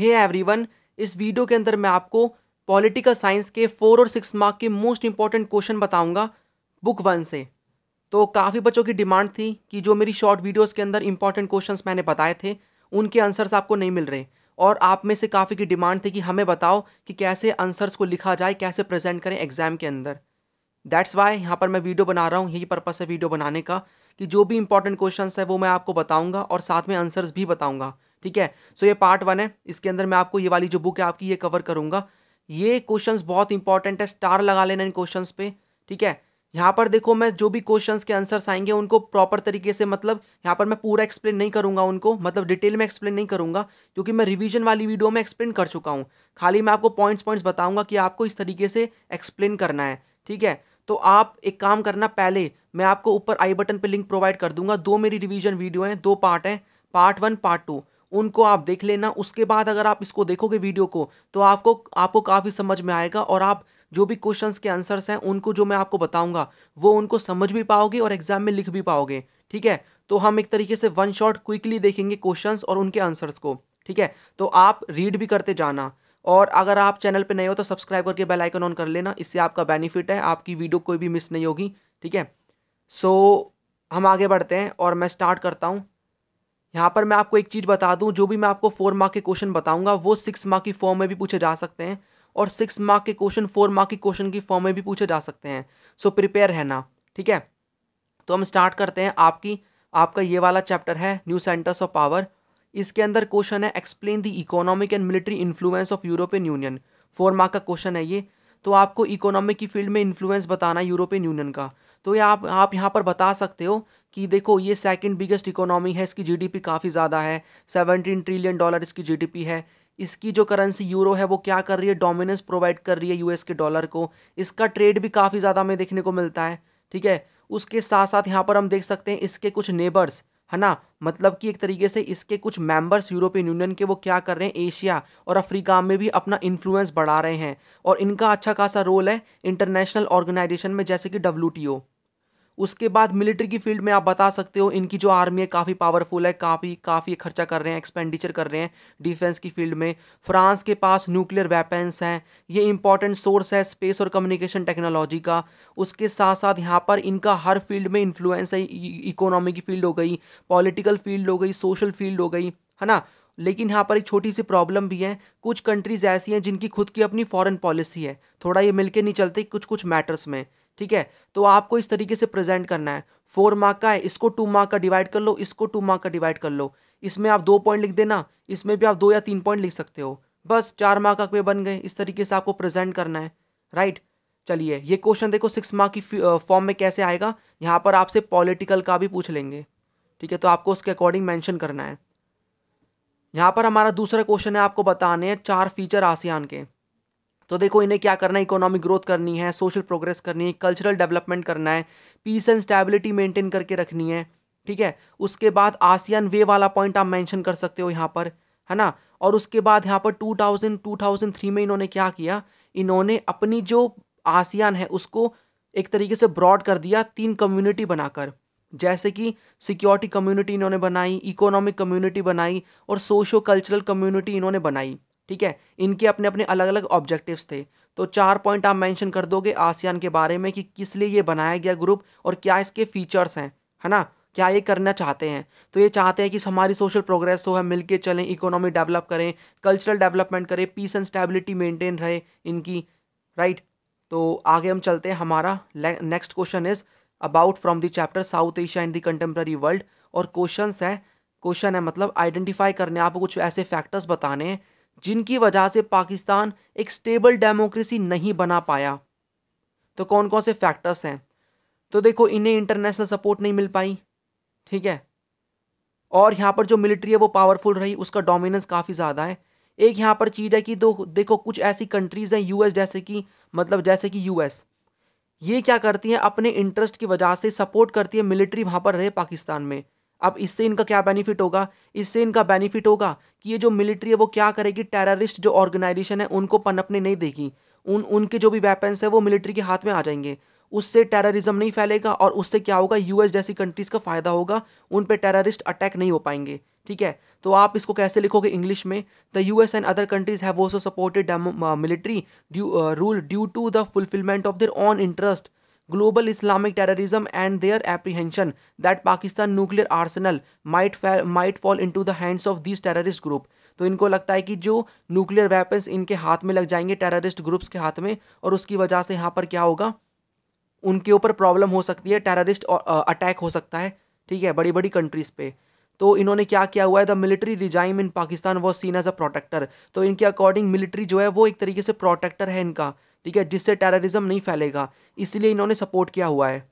Hey everyone इस video के अंदर मैं आपको पॉलिटिकल साइंस के फोर और सिक्स मार्क के मोस्ट इंपॉर्टेंट क्वेश्चन बताऊंगा बुक वन से तो काफ़ी बच्चों की डिमांड थी कि जो मेरी शॉर्ट वीडियोस के अंदर इंपॉर्टेंट क्वेश्चंस मैंने बताए थे उनके आंसर्स आपको नहीं मिल रहे और आप में से काफ़ी की डिमांड थी कि हमें बताओ कि कैसे आंसर्स को लिखा जाए कैसे प्रेजेंट करें एग्जाम के अंदर दैट्स वाई यहाँ पर मैं वीडियो बना रहा हूँ यही पर्पस है वीडियो बनाने का कि जो भी इंपॉर्टेंट क्वेश्चन है वो मैं आपको बताऊँगा और साथ में आंसर्स भी बताऊँगा ठीक है सो ये पार्ट वन है इसके अंदर मैं आपको ये वाली जो बुक है आपकी ये कवर करूँगा ये क्वेश्चन बहुत इंपॉर्टेंट है स्टार लगा लेना इन क्वेश्चन पे ठीक है यहाँ पर देखो मैं जो भी क्वेश्चंस के आंसर्स आएंगे उनको प्रॉपर तरीके से मतलब यहाँ पर मैं पूरा एक्सप्लेन नहीं करूँगा उनको मतलब डिटेल में एक्सप्लेन नहीं करूँगा क्योंकि मैं रिवीजन वाली वीडियो में एक्सप्लेन कर चुका हूँ खाली मैं आपको पॉइंट्स पॉइंट्स बताऊँगा कि आपको इस तरीके से एक्सप्लेन करना है ठीक है तो आप एक काम करना पहले मैं आपको ऊपर आई बटन पर लिंक प्रोवाइड कर दूंगा दो मेरी रिविजन वीडियो हैं दो पार्ट हैं पार्ट वन पार्ट टू उनको आप देख लेना उसके बाद अगर आप इसको देखोगे वीडियो को तो आपको आपको काफ़ी समझ में आएगा और आप जो भी क्वेश्चंस के आंसर्स हैं उनको जो मैं आपको बताऊंगा वो उनको समझ भी पाओगे और एग्जाम में लिख भी पाओगे ठीक है तो हम एक तरीके से वन शॉट क्विकली देखेंगे क्वेश्चन और उनके आंसर्स को ठीक है तो आप रीड भी करते जाना और अगर आप चैनल पर नए हो तो सब्सक्राइब करके बेलाइकन ऑन कर लेना इससे आपका बेनिफिट है आपकी वीडियो कोई भी मिस नहीं होगी ठीक है सो हम आगे बढ़ते हैं और मैं स्टार्ट करता हूँ यहाँ पर मैं आपको एक चीज़ बता दूँ जो भी मैं आपको फोर मार्क के क्वेश्चन बताऊँगा वो सिक्स मार्क की फॉर्म में भी पूछे जा सकते हैं और सिक्स मार्क के क्वेश्चन फोर मार्क के क्वेश्चन की फॉर्म में भी पूछे जा सकते हैं सो प्रिपेयर रहना ठीक है तो हम स्टार्ट करते हैं आपकी आपका ये वाला चैप्टर है न्यू सेंटर्स ऑफ पावर इसके अंदर क्वेश्चन है explain the economic and military influence of European Union four mark का क्वेश्चन है ये तो आपको इकोनॉमिक की फील्ड में इन्फ्लुएंस बताना है यूरोपियन यूनियन का तो ये आप आप यहाँ पर बता सकते हो कि देखो ये सेकंड बिगेस्ट इकोनॉमी है इसकी जीडीपी काफ़ी ज़्यादा है सेवनटीन ट्रिलियन डॉलर इसकी जीडीपी है इसकी जो करेंसी यूरो है वो क्या कर रही है डोमिनेंस प्रोवाइड कर रही है यूएस के डॉलर को इसका ट्रेड भी काफ़ी ज़्यादा हमें देखने को मिलता है ठीक है उसके साथ साथ यहाँ पर हम देख सकते हैं इसके कुछ नेबर्स है ना मतलब कि एक तरीके से इसके कुछ मेंबर्स यूरोपियन यूनियन के वो क्या कर रहे हैं एशिया और अफ्रीका में भी अपना इन्फ्लुएंस बढ़ा रहे हैं और इनका अच्छा खासा रोल है इंटरनेशनल ऑर्गेनाइजेशन में जैसे कि डब्ल्यू उसके बाद मिलिट्री की फील्ड में आप बता सकते हो इनकी जो आर्मी है काफ़ी पावरफुल है काफ़ी काफ़ी खर्चा कर रहे हैं एक्सपेंडिचर कर रहे हैं डिफेंस की फील्ड में फ्रांस के पास न्यूक्लियर वेपन्स हैं ये इंपॉर्टेंट सोर्स है स्पेस और कम्युनिकेशन टेक्नोलॉजी का उसके साथ साथ यहाँ पर इनका हर फील्ड में इन्फ्लुएंस है इकोनॉमी की फील्ड हो गई पॉलिटिकल फील्ड हो गई सोशल फील्ड हो गई है ना लेकिन यहाँ पर एक छोटी सी प्रॉब्लम भी है कुछ कंट्रीज़ ऐसी हैं जिनकी खुद की अपनी फॉरेन पॉलिसी है थोड़ा ये मिलके नहीं चलते कुछ कुछ मैटर्स में ठीक है तो आपको इस तरीके से प्रेजेंट करना है फोर मार्क का है इसको टू मार्क का डिवाइड कर लो इसको टू मार्क का डिवाइड कर लो इसमें आप दो पॉइंट लिख देना इसमें भी आप दो या तीन पॉइंट लिख सकते हो बस चार मार्क का पे बन गए इस तरीके से आपको प्रेजेंट करना है राइट चलिए ये क्वेश्चन देखो सिक्स मार्क की फॉर्म में कैसे आएगा यहाँ पर आपसे पॉलिटिकल का भी पूछ लेंगे ठीक है तो आपको उसके अकॉर्डिंग मैंशन करना है यहाँ पर हमारा दूसरा क्वेश्चन है आपको बताने हैं चार फीचर आसियान के तो देखो इन्हें क्या करना है इकोनॉमिक ग्रोथ करनी है सोशल प्रोग्रेस करनी है कल्चरल डेवलपमेंट करना है पीस एंड स्टेबिलिटी मेंटेन करके रखनी है ठीक है उसके बाद आसियान वे वाला पॉइंट आप मैंशन कर सकते हो यहाँ पर है ना और उसके बाद यहाँ पर टू थाउजेंड में इन्होंने क्या किया इन्होंने अपनी जो आसियान है उसको एक तरीके से ब्रॉड कर दिया तीन कम्युनिटी बनाकर जैसे कि सिक्योरिटी कम्युनिटी इन्होंने बनाई इकोनॉमिक कम्युनिटी बनाई और सोशो कल्चरल कम्युनिटी इन्होंने बनाई ठीक है इनके अपने अपने अलग अलग ऑब्जेक्टिव्स थे तो चार पॉइंट आप मेंशन कर दोगे आसियान के बारे में कि किस लिए ये बनाया गया ग्रुप और क्या इसके फीचर्स हैं है ना क्या ये करना चाहते हैं तो ये चाहते हैं कि हमारी सोशल प्रोग्रेस हो मिल के चलें इकोनॉमी डेवलप करें कल्चरल डेवलपमेंट करें पीस एंड स्टेबिलिटी मेंटेन रहे इनकी राइट तो आगे हम चलते हैं हमारा next question is about from the chapter South Asia and the contemporary world और क्वेश्चन है क्वेश्चन है मतलब आइडेंटिफाई करने आपको कुछ ऐसे फैक्टर्स बताने हैं जिनकी वजह से पाकिस्तान एक स्टेबल डेमोक्रेसी नहीं बना पाया तो कौन कौन से फैक्टर्स हैं तो देखो इन्हें इंटरनेशनल सपोर्ट नहीं मिल पाई ठीक है और यहाँ पर जो मिलिट्री है वो पावरफुल रही उसका डोमिनेंस काफ़ी ज़्यादा है एक यहाँ पर चीज़ है कि दो देखो कुछ ऐसी कंट्रीज़ हैं यूएस जैसे कि मतलब जैसे कि यूएस ये क्या करती हैं अपने इंटरेस्ट की वजह से सपोर्ट करती है मिलिट्री वहाँ पर रहे पाकिस्तान में अब इससे इनका क्या बेनिफिट होगा इससे इनका बेनिफिट होगा कि ये जो मिलिट्री है वो क्या करेगी टेररिस्ट जो ऑर्गेनाइजेशन है उनको पनपने नहीं देगी उन उनके जो भी वेपन्स है वो मिलिट्री के हाथ में आ जाएंगे उससे टेररिज्म नहीं फैलेगा और उससे क्या होगा यूएस जैसी कंट्रीज़ का फ़ायदा होगा उन पर टेररिस्ट अटैक नहीं हो पाएंगे ठीक है तो आप इसको कैसे लिखोगे इंग्लिश में the U S and other countries have also supported military rule due to the fulfilment of their own interest global Islamic terrorism and their apprehension that Pakistan nuclear arsenal might might fall into the hands of this terrorist group तो इनको लगता है कि जो nuclear weapons इनके हाथ में लग जाएंगे टेररिस्ट ग्रुप्स के हाथ में और उसकी वजह से यहाँ पर क्या होगा उनके ऊपर प्रॉब्लम हो सकती है टेररिस्ट अटैक हो सकता है ठीक है बड़ी बड़ी कंट्रीज़ पे तो इन्होंने क्या किया हुआ है the military regime in Pakistan was seen as a protector तो इनके अकॉर्डिंग मिलिट्री जो है वो एक तरीके से प्रोटेक्टर है इनका ठीक है जिससे टेररिज्म नहीं फैलेगा इसलिए इन्होंने सपोर्ट किया हुआ है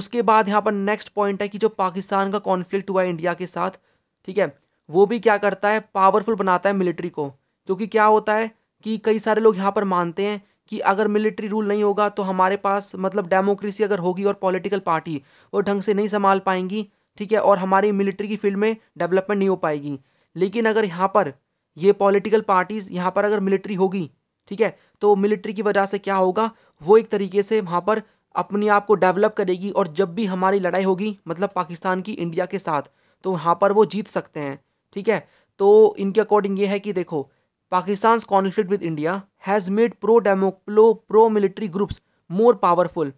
उसके बाद यहाँ पर नेक्स्ट पॉइंट है कि जो पाकिस्तान का कॉन्फ्लिक्ट हुआ है इंडिया के साथ ठीक है वो भी क्या करता है पावरफुल बनाता है मिलिट्री को क्योंकि क्या होता है कि कई सारे लोग यहाँ पर मानते हैं कि अगर मिलिट्री रूल नहीं होगा तो हमारे पास मतलब डेमोक्रेसी अगर होगी और पॉलिटिकल पार्टी वो ढंग से नहीं संभाल पाएंगी ठीक है और हमारी मिलिट्री की फील्ड में डेवलपमेंट नहीं हो पाएगी लेकिन अगर यहाँ पर ये पॉलिटिकल पार्टीज़ यहाँ पर अगर मिलिट्री होगी ठीक है तो मिलिट्री की वजह से क्या होगा वो एक तरीके से वहाँ पर अपने आप को डेवलप करेगी और जब भी हमारी लड़ाई होगी मतलब पाकिस्तान की इंडिया के साथ तो वहाँ पर वो जीत सकते हैं ठीक है तो इनके अकॉर्डिंग ये है कि देखो Pakistan conflict with India has made pro डेमोक्लो pro military groups more powerful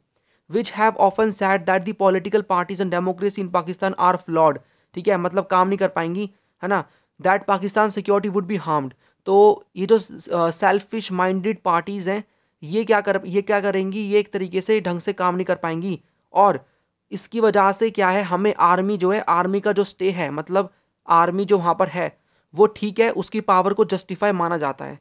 which have often said that the political parties and democracy in Pakistan are flawed ठीक है मतलब काम नहीं कर पाएंगी है ना that Pakistan security would be harmed तो ये जो सेल्फिश माइंडेड पार्टीज़ हैं ये क्या कर ये क्या करेंगी ये एक तरीके से ढंग से काम नहीं कर पाएंगी और इसकी वजह से क्या है हमें आर्मी जो है आर्मी का जो स्टे है मतलब आर्मी जो वहाँ पर है वो ठीक है उसकी पावर को जस्टिफाई माना जाता है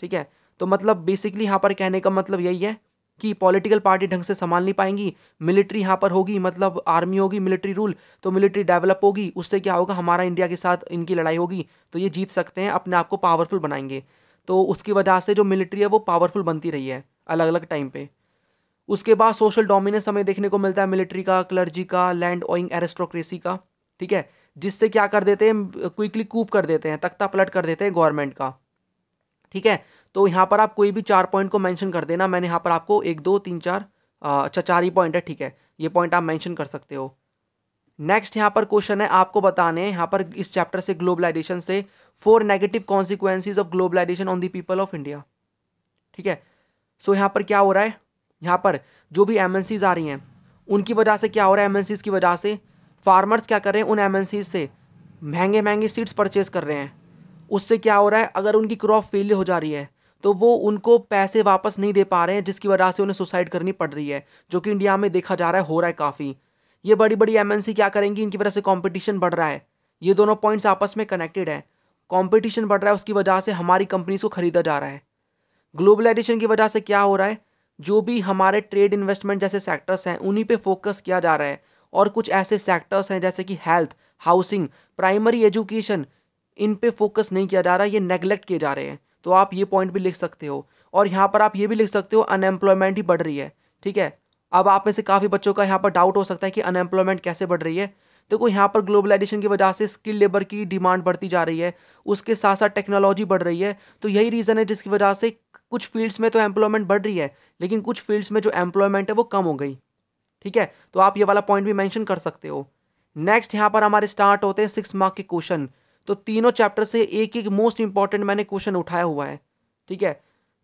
ठीक है तो मतलब बेसिकली यहाँ पर कहने का मतलब यही है कि पॉलिटिकल पार्टी ढंग से संभाल नहीं पाएंगी मिलिट्री यहाँ पर होगी मतलब आर्मी होगी मिलिट्री रूल तो मिलिट्री डेवलप होगी उससे क्या होगा हमारा इंडिया के साथ इनकी लड़ाई होगी तो ये जीत सकते हैं अपने आप को पावरफुल बनाएंगे तो उसकी वजह से जो मिलिट्री है वो पावरफुल बनती रही है अलग अलग टाइम पर उसके बाद सोशल डोमिनेंस हमें देखने को मिलता है मिलिट्री का क्लर्जी का लैंड ओइंग एरेस्टोक्रेसी का ठीक है जिससे क्या कर देते हैं क्विकली कूप कर देते हैं तख्ता पलट कर देते हैं गवर्नमेंट का ठीक है तो यहाँ पर आप कोई भी चार पॉइंट को मैंशन कर देना मैंने यहाँ पर आपको एक दो तीन चार अच्छा चार ही पॉइंट है ठीक है ये पॉइंट आप मैंशन कर सकते हो नेक्स्ट यहाँ पर क्वेश्चन है आपको बताने हैं यहाँ पर इस चैप्टर से ग्लोबलाइजेशन से four negative consequences of globalisation on the people of India ठीक है सो so, यहाँ पर क्या हो रहा है यहाँ पर जो भी एम आ रही हैं उनकी वजह से क्या हो रहा है एम की वजह से फार्मर्स क्या कर रहे हैं उन एम से महंगे महंगे सीड्स परचेज कर रहे हैं उससे क्या हो रहा है अगर उनकी क्रॉप फेल हो जा रही है तो वो उनको पैसे वापस नहीं दे पा रहे हैं जिसकी वजह से उन्हें सुसाइड करनी पड़ रही है जो कि इंडिया में देखा जा रहा है हो रहा है काफ़ी ये बड़ी बड़ी एम क्या करेंगी इनकी वजह से कॉम्पिटिशन बढ़ रहा है ये दोनों पॉइंट्स आपस में कनेक्टेड है कॉम्पिटिशन बढ़ रहा है उसकी वजह से हमारी कंपनीज को खरीदा जा रहा है ग्लोबलाइजेशन की वजह से क्या हो रहा है जो भी हमारे ट्रेड इन्वेस्टमेंट जैसे सेक्टर्स हैं उन्हीं पे फोकस किया जा रहा है और कुछ ऐसे सेक्टर्स हैं जैसे कि हेल्थ हाउसिंग प्राइमरी एजुकेशन इन पे फोकस नहीं किया जा रहा ये नेगलेक्ट किए जा रहे हैं तो आप ये पॉइंट भी लिख सकते हो और यहाँ पर आप ये भी लिख सकते हो अनएम्प्लॉयमेंट ही बढ़ रही है ठीक है अब आप में से काफ़ी बच्चों का यहाँ पर डाउट हो सकता है कि अनएम्प्लॉयमेंट कैसे बढ़ रही है देखो यहाँ पर ग्लोबलाइजेशन की वजह से स्किल लेबर की डिमांड बढ़ती जा रही है उसके साथ साथ टेक्नोलॉजी बढ़ रही है तो यही रीज़न है जिसकी वजह से कुछ फील्ड्स में तो एम्प्लॉयमेंट बढ़ रही है लेकिन कुछ फील्ड्स में जो एम्प्लॉयमेंट है वो कम हो गई ठीक है तो आप ये वाला पॉइंट भी मैंशन कर सकते हो नेक्स्ट यहाँ पर हमारे स्टार्ट होते हैं सिक्स मार्क के क्वेश्चन तो तीनों चैप्टर से एक एक मोस्ट इंपॉर्टेंट मैंने क्वेश्चन उठाया हुआ है ठीक है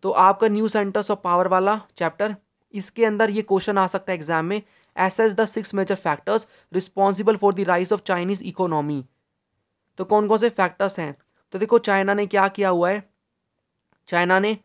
तो आपका न्यू सेंटर्स ऑफ पावर वाला चैप्टर इसके अंदर ये क्वेश्चन आ सकता है एग्जाम में as the six major factors responsible for the rise of Chinese economy तो कौन कौन से फैक्टर्स हैं तो देखो चाइना ने क्या किया हुआ है चाइना ने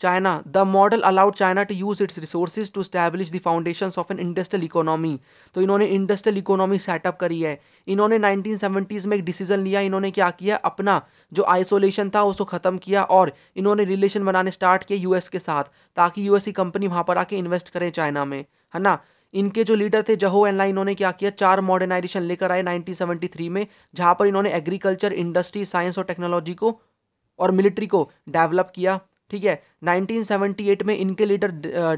China the model allowed China to use its resources to establish the foundations of an industrial economy. तो इन्होंने इंडस्ट्रियल इकोनॉमी सेटअप करी है इन्होंने 1970s में एक डिसीजन लिया इन्होंने क्या किया अपना जो आइसोलेशन था उसको ख़त्म किया और इन्होंने रिलेशन बनाने स्टार्ट किए यूएस के साथ ताकि यूएस की कंपनी वहाँ पर आके इन्वेस्ट करें चाइना में है ना इनके जो लीडर थे जहो एनला इन्होंने क्या किया चार मॉडर्नाइजेशन लेकर आए 1973 में जहाँ पर इन्होंने एग्रीकल्चर इंडस्ट्री साइंस और टेक्नोलॉजी को और मिलिट्री को डेवलप किया ठीक है 1978 में इनके लीडर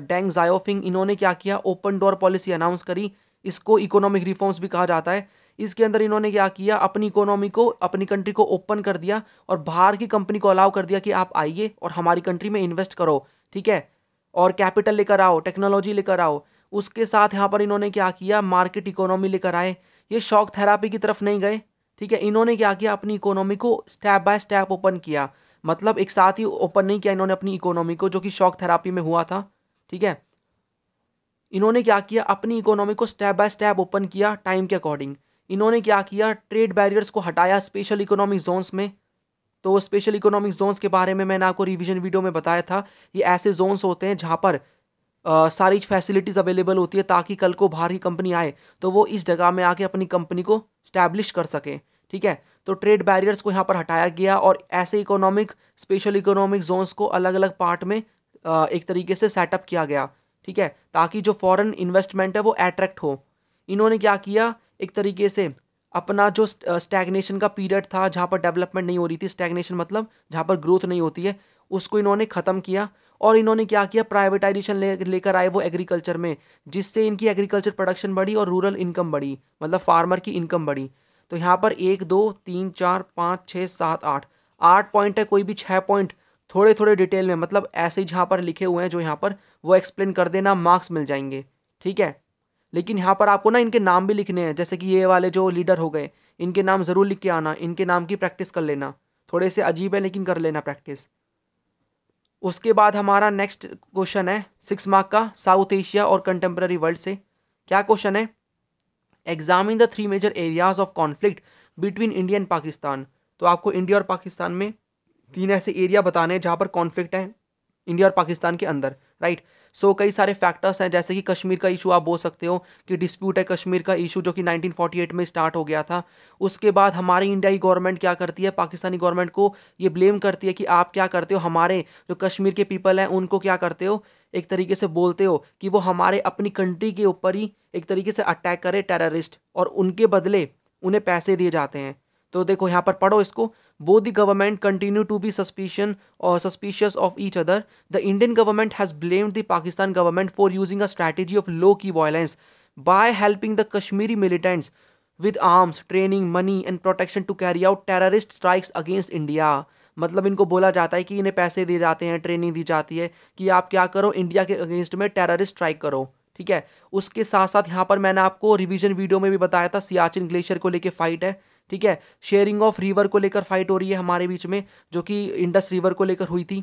डेंग जायोफिंग इन्होंने क्या किया ओपन डोर पॉलिसी अनाउंस करी इसको इकोनॉमिक रिफॉर्म्स भी कहा जाता है इसके अंदर इन्होंने क्या किया अपनी इकोनॉमी को अपनी कंट्री को ओपन कर दिया और बाहर की कंपनी को अलाउ कर दिया कि आप आइए और हमारी कंट्री में इन्वेस्ट करो ठीक है और कैपिटल लेकर आओ टेक्नोलॉजी लेकर आओ उसके साथ यहाँ पर इन्होंने क्या किया मार्केट इकोनॉमी लेकर आए ये शॉक थेरापी की तरफ नहीं गए ठीक है इन्होंने क्या किया अपनी इकोनॉमी को स्टेप बाय स्टेप ओपन किया मतलब एक साथ ही ओपन नहीं किया इन्होंने अपनी इकोनॉमी को जो कि शॉक थेरापी में हुआ था ठीक है इन्होंने क्या किया अपनी इकोनॉमी को स्टेप बाय स्टेप ओपन किया टाइम के अकॉर्डिंग इन्होंने क्या किया ट्रेड बैरियर्स को हटाया स्पेशल इकोनॉमिक जोन्स में तो स्पेशल इकोनॉमिक जोन्स के बारे में मैंने आपको रिविजन वीडियो में बताया था ये ऐसे जोन्स होते हैं जहाँ पर आ, सारी फैसिलिटीज़ अवेलेबल होती है ताकि कल को बाहर की कंपनी आए तो वो इस जगह में आके अपनी कंपनी को स्टैब्लिश कर सकें ठीक है तो ट्रेड बैरियर्स को यहाँ पर हटाया गया और ऐसे इकोनॉमिक स्पेशल इकोनॉमिक जोन्स को अलग अलग पार्ट में एक तरीके से सेटअप किया गया ठीक है ताकि जो फॉरेन इन्वेस्टमेंट है वो अट्रैक्ट हो इन्होंने क्या किया एक तरीके से अपना जो स्टैगनेशन का पीरियड था जहाँ पर डेवलपमेंट नहीं हो रही थी स्टैगनेशन मतलब जहाँ पर ग्रोथ नहीं होती है उसको इन्होंने ख़त्म किया और इन्होंने क्या किया प्राइवेटाइजेशन ले लेकर आए वो एग्रीकल्चर में जिससे इनकी एग्रीकल्चर प्रोडक्शन बढ़ी और रूरल इनकम बढ़ी मतलब फार्मर की इनकम बढ़ी तो यहाँ पर एक दो तीन चार पाँच छः सात आठ आठ पॉइंट है कोई भी छः पॉइंट थोड़े थोड़े डिटेल में मतलब ऐसे ही जहाँ पर लिखे हुए हैं जो यहाँ पर वो एक्सप्लेन कर देना मार्क्स मिल जाएंगे ठीक है लेकिन यहाँ पर आपको ना इनके नाम भी लिखने हैं जैसे कि ये वाले जो लीडर हो गए इनके नाम ज़रूर लिख के आना इनके नाम की प्रैक्टिस कर लेना थोड़े से अजीब है लेकिन कर लेना प्रैक्टिस उसके बाद हमारा नेक्स्ट क्वेश्चन है सिक्स मार्क का साउथ एशिया और कंटेम्प्रेरी वर्ल्ड से क्या क्वेश्चन है examine the three major areas of conflict between India and Pakistan तो आपको इंडिया और पाकिस्तान में तीन ऐसे एरिया बताने हैं जहाँ पर कॉन्फ्लिक्ट है इंडिया और पाकिस्तान के अंदर राइट सो so, कई सारे फैक्टर्स हैं जैसे कि कश्मीर का इशू आप बोल सकते हो कि डिस्प्यूट है कश्मीर का इशू जो कि 1948 में स्टार्ट हो गया था उसके बाद हमारी इंडिया की गवर्नमेंट क्या करती है पाकिस्तानी गवर्नमेंट को ये ब्लेम करती है कि आप क्या करते हो हमारे जो कश्मीर के पीपल हैं उनको क्या करते हो एक तरीके से बोलते हो कि वो हमारे अपनी कंट्री के ऊपर ही एक तरीके से अटैक करे टेररिस्ट और उनके बदले उन्हें पैसे दिए जाते हैं तो देखो यहाँ पर पढ़ो इसको both the government continue to be suspicion और suspicious of each other the Indian government has blamed the Pakistan government for using a strategy of low key violence by helping the Kashmiri militants with arms training money and protection to carry out terrorist strikes against India मतलब इनको बोला जाता है कि इन्हें पैसे दिए जाते हैं ट्रेनिंग दी जाती है कि आप क्या करो इंडिया के अगेंस्ट में टेररिस्ट स्ट्राइक करो ठीक है उसके साथ साथ यहाँ पर मैंने आपको रिविजन वीडियो में भी बताया था सियाचिन ग्लेशियर को लेकर फाइट है ठीक है शेयरिंग ऑफ रिवर को लेकर फाइट हो रही है हमारे बीच में जो कि इंडस रिवर को लेकर हुई थी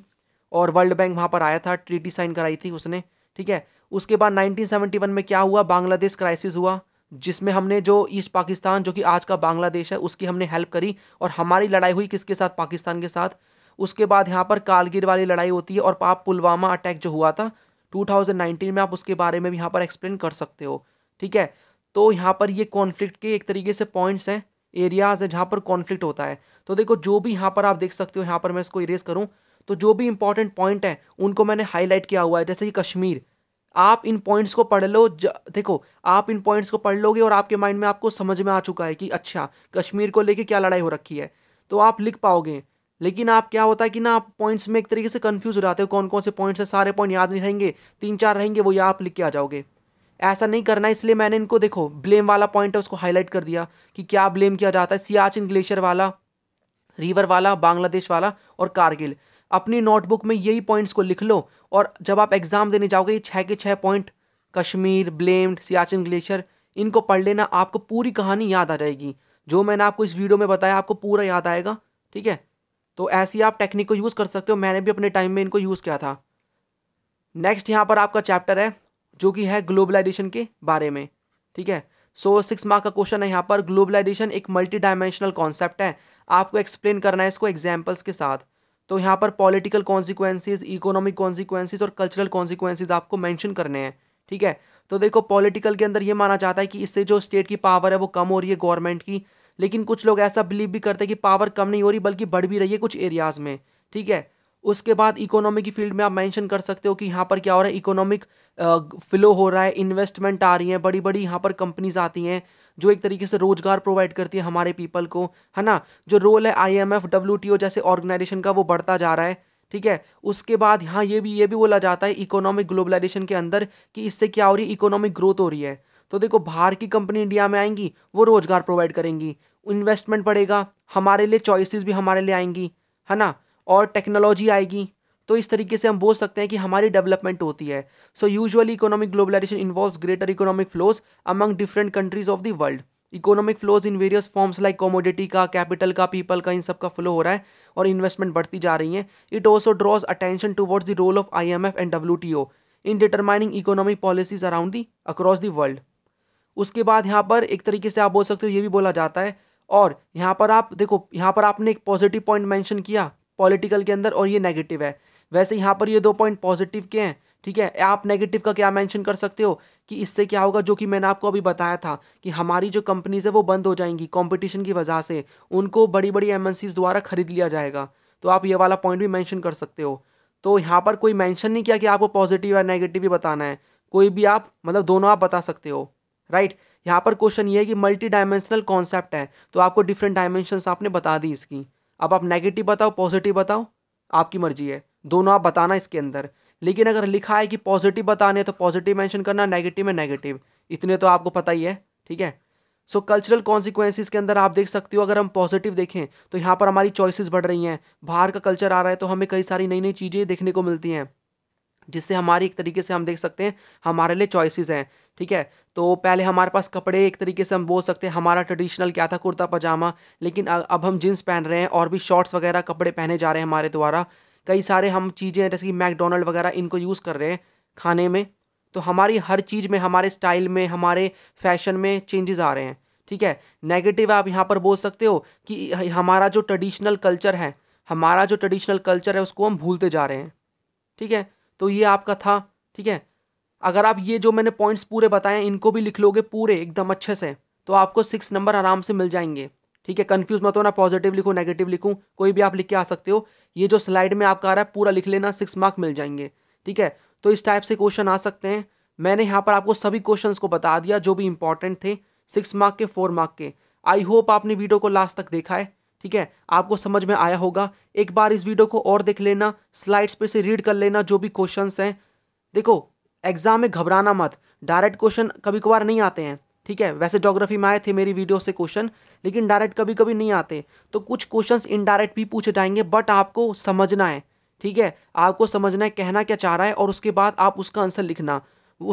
और वर्ल्ड बैंक वहाँ पर आया था ट्रीटी साइन कराई थी उसने ठीक है उसके बाद 1971 में क्या हुआ बांग्लादेश क्राइसिस हुआ जिसमें हमने जो ईस्ट पाकिस्तान जो कि आज का बांग्लादेश है उसकी हमने हेल्प करी और हमारी लड़ाई हुई किसके साथ पाकिस्तान के साथ उसके बाद यहाँ पर कालगिर वाली लड़ाई होती है और पाप पुलवामा अटैक जो हुआ था 2019 में आप उसके बारे में भी यहाँ पर एक्सप्लेन कर सकते हो ठीक है तो यहाँ पर ये कॉन्फ्लिक्ट के एक तरीके से पॉइंट्स हैं एरियाज हैं जहाँ पर कॉन्फ्लिक्ट होता है तो देखो जो भी यहाँ पर आप देख सकते हो यहाँ पर मैं इसको इरेज करूँ तो जो भी इंपॉर्टेंट पॉइंट हैं उनको मैंने हाईलाइट किया हुआ है जैसे कि कश्मीर आप इन पॉइंट्स को पढ़ लो देखो आप इन पॉइंट्स को पढ़ लोगे और आपके माइंड में आपको समझ में आ चुका है कि अच्छा कश्मीर को लेके क्या लड़ाई हो रखी है तो आप लिख पाओगे लेकिन आप क्या होता है कि ना आप पॉइंट्स में एक तरीके से कन्फ्यूज हो जाते हो कौन कौन से पॉइंट्स हैं सारे पॉइंट याद नहीं रहेंगे तीन चार रहेंगे वो या आप लिख के आ जाओगे ऐसा नहीं करना इसलिए मैंने इनको देखो ब्लेम वाला पॉइंट है उसको हाईलाइट कर दिया कि क्या ब्लेम किया जाता है सियाचिन ग्लेशियर वाला रिवर वाला बांग्लादेश वाला और कारगिल अपनी नोटबुक में यही पॉइंट्स को लिख लो और जब आप एग्ज़ाम देने जाओगे ये छः के छः point Kashmir blamed Siachen glacier इनको पढ़ लेना आपको पूरी कहानी याद आ जाएगी जो मैंने आपको इस वीडियो में बताया आपको पूरा याद आएगा ठीक है तो ऐसी आप टेक्निक को यूज़ कर सकते हो मैंने भी अपने टाइम में इनको यूज़ किया था नेक्स्ट यहाँ पर आपका चैप्टर है जो कि है ग्लोबलाइजेशन के बारे में ठीक है सो सिक्स मार्क का क्वेश्चन है यहाँ पर ग्लोबलाइजेशन एक मल्टी डायमेंशनल कॉन्सेप्ट है आपको एक्सप्लेन करना है इसको एग्जाम्पल्स के साथ तो यहाँ पर पॉलिटिकल कॉन्सिक्वेंसिस इकोनॉमिक कॉन्सिक्वेंसिस और कल्चरल कॉन्सिक्वेंसिस आपको मैंशन करने हैं ठीक है तो देखो पॉलिटिकल के अंदर ये माना जाता है कि इससे जो स्टेट की पावर है वो कम हो रही है गवर्नमेंट की लेकिन कुछ लोग ऐसा बिलीव भी करते हैं कि पावर कम नहीं हो रही बल्कि बढ़ भी रही है कुछ एरियाज़ में ठीक है उसके बाद इकोनॉमी की फील्ड में आप मेंशन कर सकते हो कि यहाँ पर क्या हो रहा है इकोनॉमिक फ्लो हो रहा है इन्वेस्टमेंट आ रही है बड़ी बड़ी यहाँ पर कंपनीज आती हैं जो एक तरीके से रोजगार प्रोवाइड करती है हमारे पीपल को है ना जो रोल है I M F W T O जैसे ऑर्गेनाइजेशन का वो बढ़ता जा रहा है ठीक है उसके बाद यहाँ ये भी ये भी बोला जाता है इकोनॉमिक ग्लोबलाइजेशन के अंदर कि इससे क्या हो रही है इकोनॉमिक ग्रोथ हो रही है तो देखो बाहर की कंपनी इंडिया में आएंगी वो रोजगार प्रोवाइड करेंगी इन्वेस्टमेंट बढ़ेगा हमारे लिए चॉइसेस भी हमारे लिए आएंगी है ना और टेक्नोलॉजी आएगी तो इस तरीके से हम बोल सकते हैं कि हमारी डेवलपमेंट होती है so usually economic globalisation involve greater economic flows among different countries of the world economic flows in various forms like commodity का कैपिटल का पीपल का इन सब का फ्लो हो रहा है और इन्वेस्टमेंट बढ़ती जा रही है it also draws attention towards the role of I M F and W T O in determining economic policies around the across the world उसके बाद यहाँ पर एक तरीके से आप बोल सकते हो ये भी बोला जाता है और यहाँ पर आप देखो यहाँ पर आपने एक पॉजिटिव पॉइंट मेंशन किया पॉलिटिकल के अंदर और ये नेगेटिव है वैसे यहाँ पर ये दो पॉइंट पॉजिटिव के हैं ठीक है आप नेगेटिव का क्या मेंशन कर सकते हो कि इससे क्या होगा जो कि मैंने आपको अभी बताया था कि हमारी जो कंपनीज है वो बंद हो जाएंगी कंपटीशन की वजह से उनको बड़ी बड़ी एम द्वारा खरीद लिया जाएगा तो आप ये वाला पॉइंट भी मैंशन कर सकते हो तो यहाँ पर कोई मैंशन नहीं किया कि आपको पॉजिटिव या नेगेटिव ही बताना है कोई भी आप मतलब दोनों आप बता सकते हो राइट यहाँ पर क्वेश्चन ये है कि मल्टी डायमेंशनल कॉन्सेप्ट है तो आपको डिफरेंट डायमेंशन आपने बता दी इसकी अब आप नेगेटिव बताओ पॉजिटिव बताओ आपकी मर्जी है दोनों आप बताना इसके अंदर लेकिन अगर लिखा है कि पॉजिटिव बताने तो पॉजिटिव मेंशन करना नेगेटिव में नेगेटिव इतने तो आपको पता ही है ठीक है सो कल्चरल कॉन्सिक्वेंसिस के अंदर आप देख सकते हो अगर हम पॉजिटिव देखें तो यहाँ पर हमारी चॉइसेस बढ़ रही हैं बाहर का कल्चर आ रहा है तो हमें कई सारी नई नई चीज़ें देखने को मिलती हैं जिससे हमारी एक तरीके से हम देख सकते हैं हमारे लिए चॉइसेस हैं ठीक है तो पहले हमारे पास कपड़े एक तरीके से हम बोल सकते हैं हमारा ट्रेडिशनल क्या था कुर्ता पजामा लेकिन अब हम जीन्स पहन रहे हैं और भी शॉर्ट्स वगैरह कपड़े पहने जा रहे हैं हमारे द्वारा कई सारे हम चीज़ें जैसे कि मैकडोनल्ड वगैरह इनको यूज़ कर रहे हैं खाने में तो हमारी हर चीज़ में हमारे स्टाइल में हमारे फैशन में चेंजेस आ रहे हैं ठीक है नेगेटिव आप यहाँ पर बोल सकते हो कि हमारा जो ट्रेडिशनल कल्चर है हमारा जो ट्रेडिशनल कल्चर है उसको हम भूलते जा रहे हैं ठीक है तो ये आपका था ठीक है अगर आप ये जो मैंने पॉइंट्स पूरे बताए इनको भी लिख लोगे पूरे एकदम अच्छे से तो आपको सिक्स नंबर आराम से मिल जाएंगे ठीक है कन्फ्यूज मत होना पॉजिटिव लिखूँ नेगेटिव लिखूँ कोई भी आप लिख के आ सकते हो ये जो स्लाइड में आपका आ रहा है पूरा लिख लेना सिक्स मार्क मिल जाएंगे ठीक है तो इस टाइप से क्वेश्चन आ सकते हैं मैंने यहाँ पर आपको सभी क्वेश्चन को बता दिया जो भी इंपॉर्टेंट थे सिक्स मार्क के फोर मार्क के आई होप आपने वीडियो को लास्ट तक देखा है ठीक है आपको समझ में आया होगा एक बार इस वीडियो को और देख लेना स्लाइड्स पे से रीड कर लेना जो भी क्वेश्चन हैं देखो एग्ज़ाम में घबराना मत डायरेक्ट क्वेश्चन कभी कभार नहीं आते हैं ठीक है वैसे जोग्राफी में आए थे मेरी वीडियो से क्वेश्चन लेकिन डायरेक्ट कभी कभी नहीं आते तो कुछ क्वेश्चंस इनडायरेक्ट भी पूछे जाएंगे बट आपको समझना है ठीक है आपको समझना है कहना क्या चाह रहा है और उसके बाद आप उसका आंसर लिखना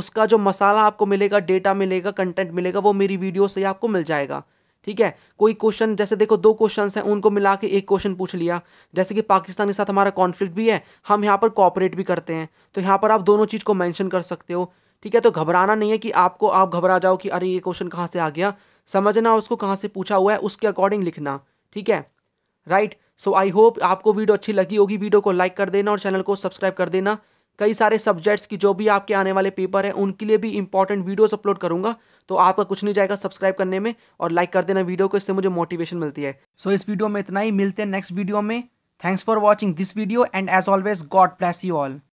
उसका जो मसाला आपको मिलेगा डेटा मिलेगा कंटेंट मिलेगा वो मेरी वीडियो से आपको मिल जाएगा ठीक है कोई क्वेश्चन जैसे देखो दो क्वेश्चन हैं उनको मिला के एक क्वेश्चन पूछ लिया जैसे कि पाकिस्तान के साथ हमारा कॉन्फ्लिक्ट भी है हम यहाँ पर कॉपरेट भी करते हैं तो यहाँ पर आप दोनों चीज़ को मैंशन कर सकते हो ठीक है तो घबराना नहीं है कि आपको आप घबरा जाओ कि अरे ये क्वेश्चन कहाँ से आ गया समझना उसको कहाँ से पूछा हुआ है उसके अकॉर्डिंग लिखना ठीक है राइट सो आई होप आपको वीडियो अच्छी लगी होगी वीडियो को लाइक कर देना और चैनल को सब्सक्राइब कर देना कई सारे सब्जेक्ट्स की जो भी आपके आने वाले पेपर हैं उनके लिए भी इंपॉर्टेंट वीडियोस अपलोड करूंगा तो आपका कुछ नहीं जाएगा सब्सक्राइब करने में और लाइक कर देना वीडियो को इससे मुझे मोटिवेशन मिलती है सो so, इस वीडियो में इतना ही मिलते हैं नेक्स्ट वीडियो में thanks for watching this video and as always God bless you all